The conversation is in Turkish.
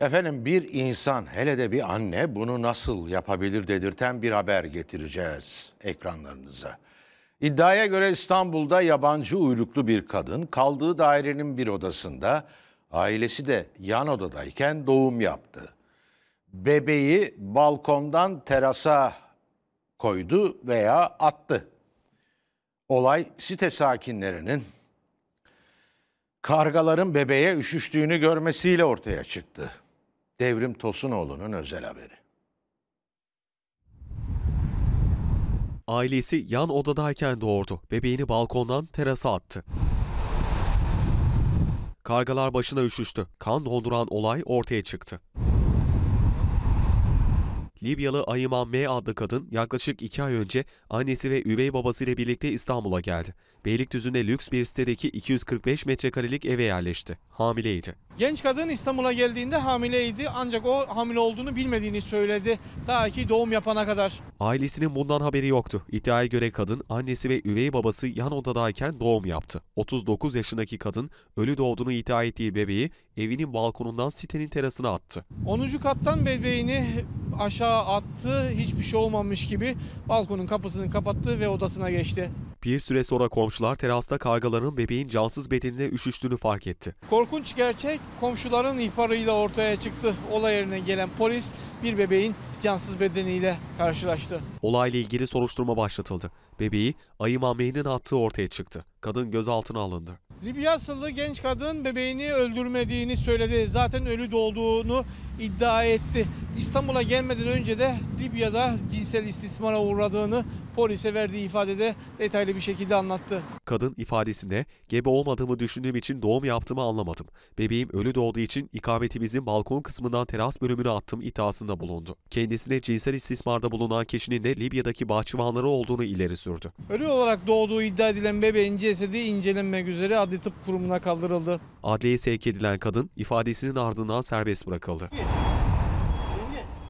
Efendim bir insan hele de bir anne bunu nasıl yapabilir dedirten bir haber getireceğiz ekranlarınıza. İddiaya göre İstanbul'da yabancı uyruklu bir kadın kaldığı dairenin bir odasında ailesi de yan odadayken doğum yaptı. Bebeği balkondan terasa koydu veya attı. Olay site sakinlerinin kargaların bebeğe üşüştüğünü görmesiyle ortaya çıktı. Devrim Tosunoğlu'nun özel haberi. Ailesi yan odadayken doğurdu. Bebeğini balkondan terasa attı. Kargalar başına üşüştü. Kan donduran olay ortaya çıktı. Libyalı Ayman M adlı kadın yaklaşık 2 ay önce annesi ve üvey babasıyla birlikte İstanbul'a geldi. Beylikdüzü'nde lüks bir sitedeki 245 metrekarelik eve yerleşti. Hamileydi. Genç kadın İstanbul'a geldiğinde hamileydi ancak o hamile olduğunu bilmediğini söyledi ta ki doğum yapana kadar. Ailesinin bundan haberi yoktu. İddiaya göre kadın annesi ve üvey babası yan odadayken doğum yaptı. 39 yaşındaki kadın ölü doğduğunu iddia ettiği bebeği evinin balkonundan sitenin terasına attı. 10. kattan bebeğini aşağı attı. Hiçbir şey olmamış gibi balkonun kapısını kapattı ve odasına geçti. Bir süre sonra komşular terasta kargaların bebeğin cansız bedeninde üşüştüğünü fark etti. Korkunç gerçek komşuların ihbarıyla ortaya çıktı. Olay yerine gelen polis bir bebeğin cansız bedeniyle karşılaştı. Olayla ilgili soruşturma başlatıldı. Bebeği ayı Mehne'nin attığı ortaya çıktı. Kadın gözaltına alındı. Libya asıllı genç kadın bebeğini öldürmediğini söyledi. Zaten ölü doğduğunu iddia etti. İstanbul'a gelmeden önce de Libya'da cinsel istismara uğradığını polise verdiği ifadede detaylı bir şekilde anlattı. Kadın ifadesinde gebe olmadığımı düşündüğüm için doğum yaptığımı anlamadım. Bebeğim ölü doğduğu için ikametimizin balkon kısmından teras bölümüne attım iddiasında bulundu. Kendi kendisine cinsel istismarda bulunan kişinin de Libya'daki bahçıvanları olduğunu ileri sürdü. Ölü olarak doğduğu iddia edilen bebeğin cesedi incelenmek üzere adli tıp kurumuna kaldırıldı. Adliyeye sevk edilen kadın ifadesinin ardından serbest bırakıldı.